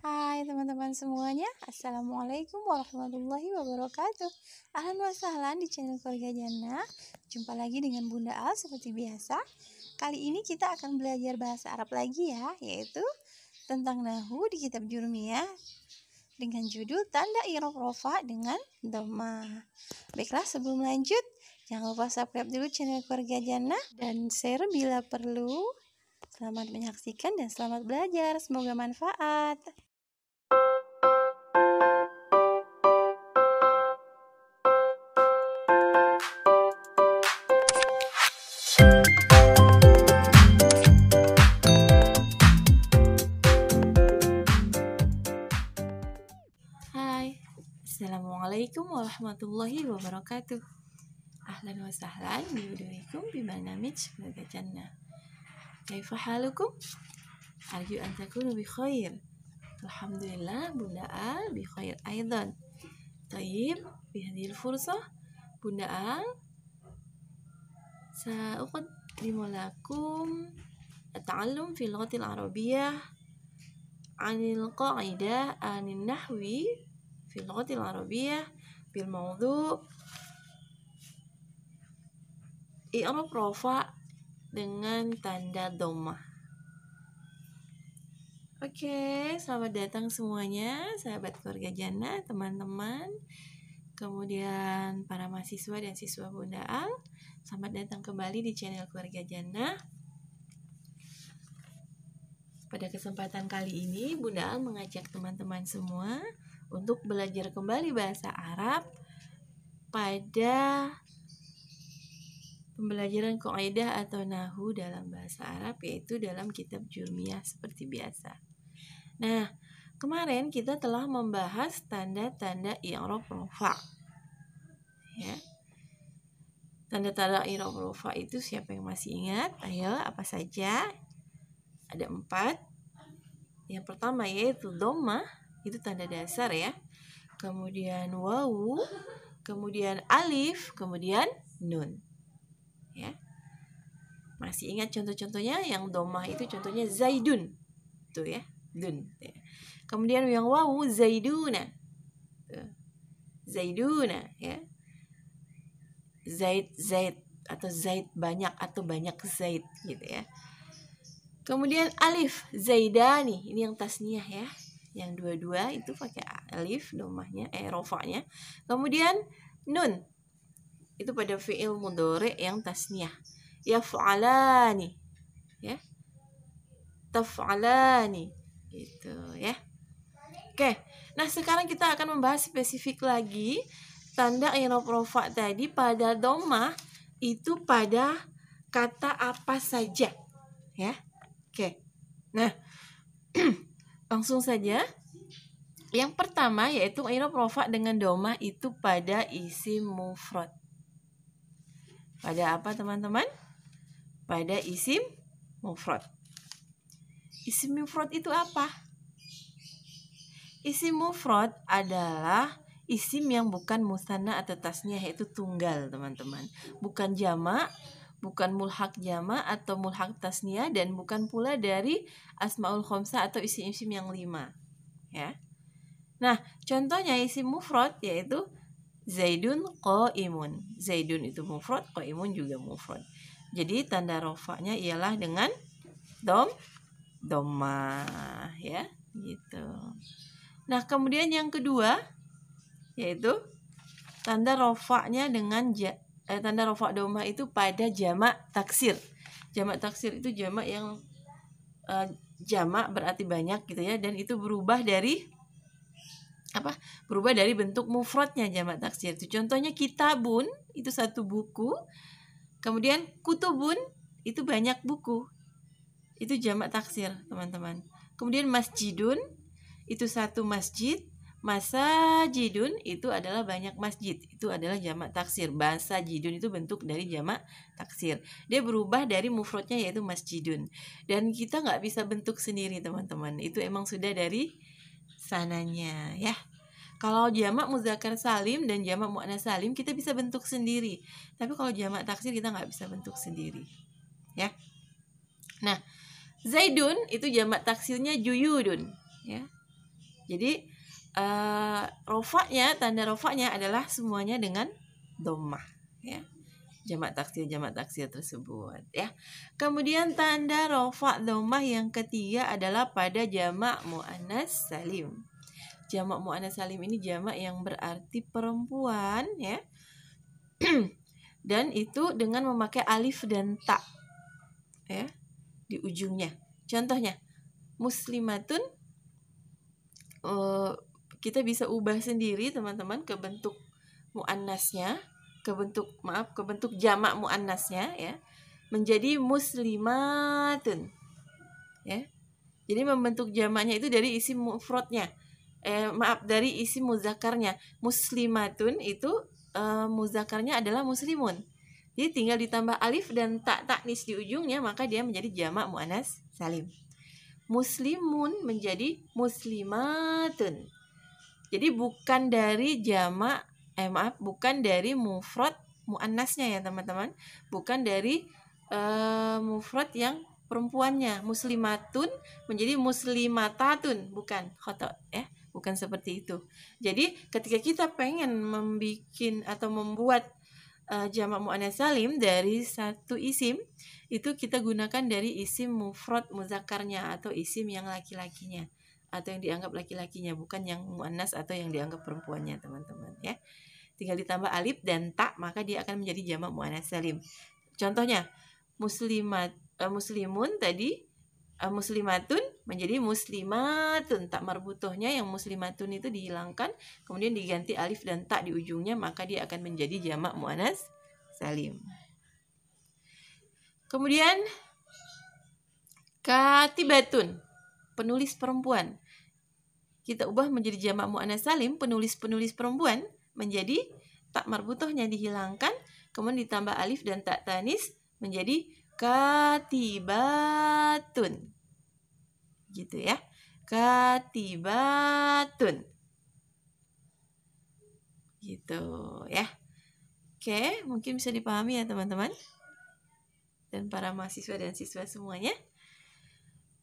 Hai teman-teman semuanya Assalamualaikum warahmatullahi wabarakatuh Ahlan wa sahlan di channel keluarga Jannah Jumpa lagi dengan Bunda Al seperti biasa Kali ini kita akan belajar bahasa Arab lagi ya Yaitu tentang Nahu di kitab Jurmiyah Dengan judul Tanda Iroh Rofa dengan Doma Baiklah sebelum lanjut Jangan lupa subscribe dulu channel keluarga Jannah Dan share bila perlu Selamat menyaksikan dan selamat belajar. Semoga manfaat. Assalamualaikum warahmatullahi wabarakatuh. Ahlan wa sahlan biwuduhikum bimanamij baga jannah. Kaifa halukum? Arju an takunu bi khair. Alhamdulillah Bunda A bi khair aidan. Tayyib bi hadhil fursah Bunda A sa'uqaddimu lakum taallum fi lughatil arabiyyah anil qa'idah anil nahwi في اللغة العربية بالموضوع إعراب رفع dengan tanda doma. Oke, selamat datang semuanya, sahabat keluarga Jana, teman-teman, kemudian para mahasiswa dan siswa Bunda Al. Selamat datang kembali di channel keluarga Jana. Pada kesempatan kali ini, Bunda Al mengajak teman-teman semua untuk belajar kembali bahasa Arab pada pembelajaran kaidah atau nahu dalam bahasa Arab yaitu dalam kitab Jurmiyah seperti biasa. Nah, kemarin kita telah membahas tanda-tanda i'rab rafa. Ya. Tanda-tanda i'rab rafa itu siapa yang masih ingat? Ayo, apa saja? Ada empat. Yang pertama yaitu domah itu tanda dasar ya. Kemudian wawu, kemudian alif, kemudian nun. Ya. Masih ingat contoh-contohnya yang domah itu contohnya zaidun. Tuh ya, dun. Ya. Kemudian yang wawu zaiduna. Tuh. Zaiduna ya. Zaid Zaid atau Zaid banyak atau banyak Zaid gitu ya. Kemudian alif zaidani ini yang tasniah ya yang dua-dua itu pakai alif domahnya eh rofaknya kemudian nun itu pada fiil mudore yang ya yaf'alani ya taf'alani gitu ya oke nah sekarang kita akan membahas spesifik lagi tanda i'rab rofa tadi pada domah itu pada kata apa saja ya oke nah Langsung saja. Yang pertama yaitu irob rofa dengan doma itu pada isim mufrad. Pada apa teman-teman? Pada isim mufrad. Isim mufrad itu apa? Isim mufrad adalah isim yang bukan musanna atau tasnya yaitu tunggal, teman-teman. Bukan jamak, bukan mulhak jama atau mulhak tasnia dan bukan pula dari asmaul khomsa atau isi isim yang lima ya nah contohnya isi mufrad yaitu zaidun imun, zaidun itu mufrad imun juga mufrad jadi tanda rofaknya ialah dengan dom doma ya gitu nah kemudian yang kedua yaitu tanda rofaknya dengan ja Eh, tanda rofa domah itu pada jamak taksir jamak taksir itu jamak yang uh, jamak berarti banyak gitu ya dan itu berubah dari apa berubah dari bentuk mufradnya jamak taksir itu contohnya kitabun itu satu buku kemudian kutubun itu banyak buku itu jamak taksir teman-teman kemudian masjidun itu satu masjid masa jidun itu adalah banyak masjid. Itu adalah jamak taksir. Bahasa jidun itu bentuk dari jamak taksir. Dia berubah dari mufrodnya yaitu masjidun. Dan kita nggak bisa bentuk sendiri teman-teman. Itu emang sudah dari sananya ya. Kalau jamak muzakar salim dan jamak mu'ana salim kita bisa bentuk sendiri. Tapi kalau jamak taksir kita nggak bisa bentuk sendiri. Ya. Nah, Zaidun itu jamak taksirnya juyudun ya. Jadi uh, rofaknya tanda rofaknya adalah semuanya dengan domah ya jamak taksir jamak taksir tersebut ya kemudian tanda rofak domah yang ketiga adalah pada jamak muannas salim jamak muannas salim ini jamak yang berarti perempuan ya dan itu dengan memakai alif dan ta ya di ujungnya contohnya muslimatun eh, kita bisa ubah sendiri teman-teman ke bentuk muannasnya, ke bentuk maaf, ke bentuk jamak muannasnya ya, menjadi muslimatun. Ya. Jadi membentuk jamaknya itu dari isi mufrodnya. Eh, maaf dari isi muzakarnya. Muslimatun itu eh, muzakarnya adalah muslimun. Jadi tinggal ditambah alif dan tak taknis di ujungnya maka dia menjadi jamak muannas salim. Muslimun menjadi muslimatun jadi bukan dari jama, eh maaf, bukan dari mufrad muannasnya ya, teman-teman. Bukan dari uh, eh, mufrad yang perempuannya muslimatun menjadi muslimatatun bukan khata ya bukan seperti itu jadi ketika kita pengen membuat atau membuat uh, eh, jamak mu'anas salim dari satu isim itu kita gunakan dari isim mufrad muzakarnya atau isim yang laki-lakinya atau yang dianggap laki-lakinya bukan yang muannas atau yang dianggap perempuannya teman-teman ya tinggal ditambah alif dan tak maka dia akan menjadi jamak muannas salim contohnya muslimat uh, muslimun tadi uh, muslimatun menjadi muslimatun tak marbutohnya yang muslimatun itu dihilangkan kemudian diganti alif dan tak di ujungnya maka dia akan menjadi jamak muannas salim kemudian katibatun penulis perempuan. Kita ubah menjadi jamak mu'anas salim, penulis-penulis perempuan menjadi tak marbutohnya dihilangkan, kemudian ditambah alif dan tak tanis menjadi katibatun. Gitu ya. Katibatun. Gitu ya. Oke, mungkin bisa dipahami ya teman-teman. Dan para mahasiswa dan siswa semuanya.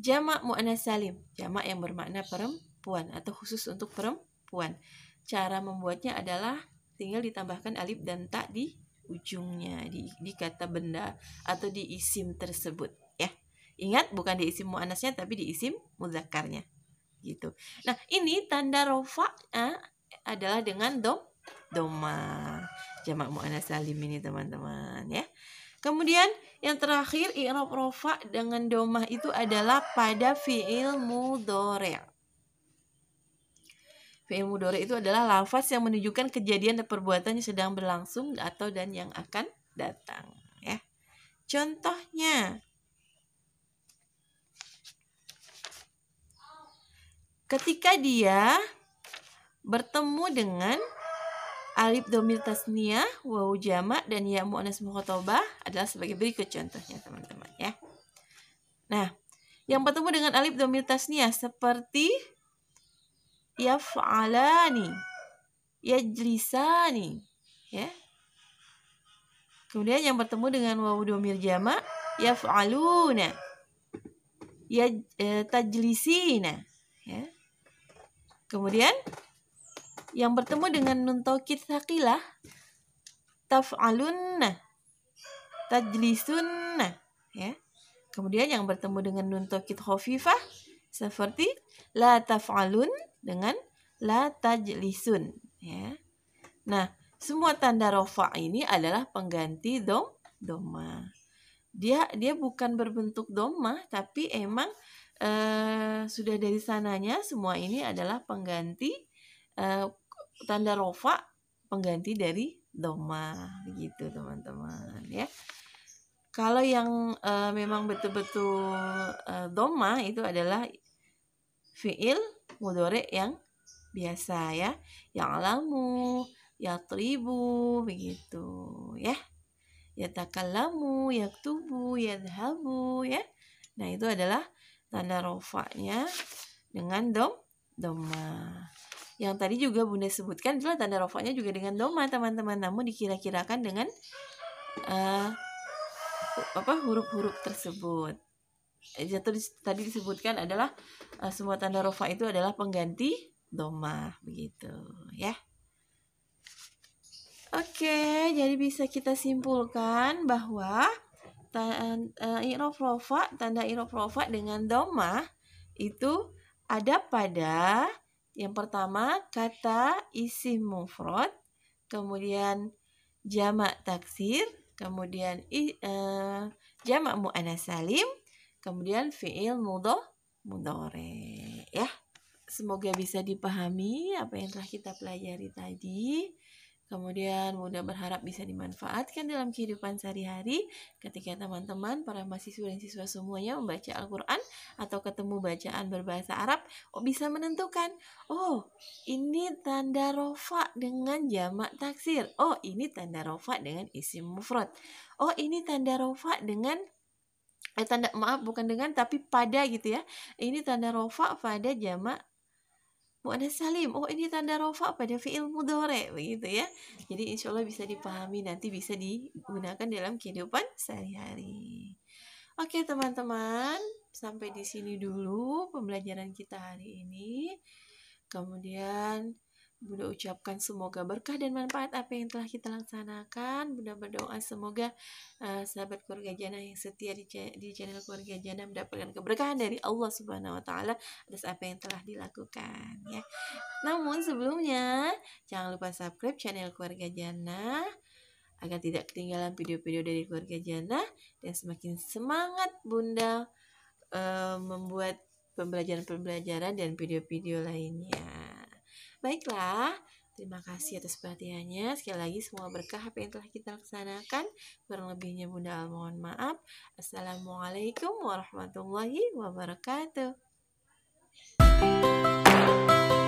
Jamak mu'anas salim, jamak yang bermakna perempuan atau khusus untuk perempuan. Cara membuatnya adalah tinggal ditambahkan alif dan tak di ujungnya di, di kata benda atau di isim tersebut ya. Ingat bukan di isim mu'anasnya tapi di isim muzakarnya gitu. Nah, ini tanda rofa eh, adalah dengan dom doma jamak mu'anas salim ini teman-teman ya. Kemudian yang terakhir i'rab rofa dengan domah itu adalah pada fi'il mudhari'. Fi'il mudhari itu adalah lafaz yang menunjukkan kejadian dan perbuatan yang sedang berlangsung atau dan yang akan datang, ya. Contohnya ketika dia bertemu dengan Alif domir tasnia, wau jamak dan ya muannas mukhotobah adalah sebagai berikut contohnya teman-teman ya. Nah, yang bertemu dengan alif domir tasnia seperti yaf'alani, yajlisani, ya. ya. Kemudian yang bertemu dengan wau domir jamak yaf'aluna, ya tajlisina, ya. Kemudian yang bertemu dengan nun taukid tsaqilah taf'alunna tajlisunna ya. Kemudian yang bertemu dengan nun taukid khafifah seperti la taf'alun dengan la tajlisun ya. Nah, semua tanda rofa ini adalah pengganti dom doma. Dia dia bukan berbentuk doma tapi emang eh, sudah dari sananya semua ini adalah pengganti eh, tanda rofa pengganti dari doma gitu teman-teman ya kalau yang uh, memang betul-betul uh, doma itu adalah fiil mudore yang biasa ya yang lamu ya tribu begitu ya ya takalamu ya tubuh ya dhabu ya nah itu adalah tanda rofaknya dengan dom doma yang tadi juga Bunda sebutkan adalah tanda rofaknya juga dengan doma teman-teman. Namun dikira-kirakan dengan uh, apa huruf-huruf tersebut. Jatuh eh, tadi disebutkan adalah uh, semua tanda rofa itu adalah pengganti doma begitu ya. Oke, jadi bisa kita simpulkan bahwa uh, irof rofa, tanda irof rofa dengan doma itu ada pada yang pertama, kata isim mufrad, kemudian jamak taksir, kemudian uh, eh, jamak mu'ana salim, kemudian fi'il mudoh, mudore, Ya. Semoga bisa dipahami apa yang telah kita pelajari tadi. Kemudian mudah berharap bisa dimanfaatkan dalam kehidupan sehari-hari ketika teman-teman para mahasiswa dan siswa semuanya membaca Al-Quran atau ketemu bacaan berbahasa Arab oh, bisa menentukan oh ini tanda rofa dengan jamak taksir oh ini tanda rofa dengan isim mufrad oh ini tanda rofa dengan eh tanda maaf bukan dengan tapi pada gitu ya ini tanda rofa pada jamak Mu'anas salim, oh ini tanda rofa pada fi'il mudore, begitu ya. Jadi insya Allah bisa dipahami, nanti bisa digunakan dalam kehidupan sehari-hari. Oke teman-teman, sampai di sini dulu pembelajaran kita hari ini. Kemudian Bunda ucapkan semoga berkah dan manfaat apa yang telah kita laksanakan. Bunda berdoa semoga uh, sahabat keluarga Jana yang setia di, di channel keluarga Jana mendapatkan keberkahan dari Allah Subhanahu wa taala atas apa yang telah dilakukan ya. Namun sebelumnya, jangan lupa subscribe channel keluarga Jana agar tidak ketinggalan video-video dari keluarga Jana dan semakin semangat Bunda uh, membuat pembelajaran-pembelajaran dan video-video lainnya. Baiklah, terima kasih atas perhatiannya. Sekali lagi semua berkah apa yang telah kita laksanakan. Kurang lebihnya Bunda Al mohon maaf. Assalamualaikum warahmatullahi wabarakatuh.